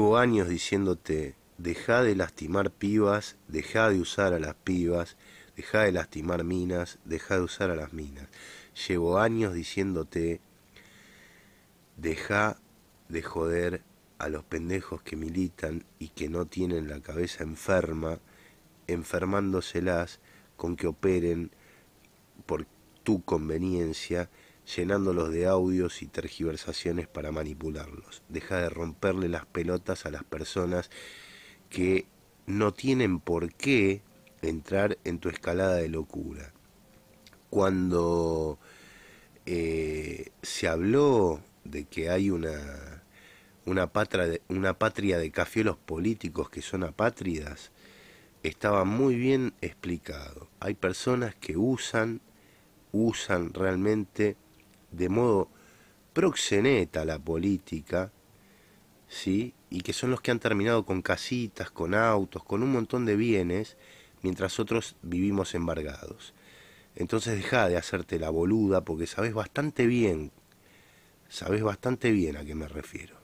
Llevo años diciéndote, deja de lastimar pibas, deja de usar a las pibas, deja de lastimar minas, deja de usar a las minas. Llevo años diciéndote, deja de joder a los pendejos que militan y que no tienen la cabeza enferma, enfermándoselas con que operen por tu conveniencia llenándolos de audios y tergiversaciones para manipularlos. Deja de romperle las pelotas a las personas que no tienen por qué entrar en tu escalada de locura. Cuando eh, se habló de que hay una, una, patria de, una patria de políticos que son apátridas, estaba muy bien explicado. Hay personas que usan, usan realmente de modo proxeneta la política, ¿sí? y que son los que han terminado con casitas, con autos, con un montón de bienes, mientras otros vivimos embargados. Entonces deja de hacerte la boluda porque sabes bastante bien, sabes bastante bien a qué me refiero.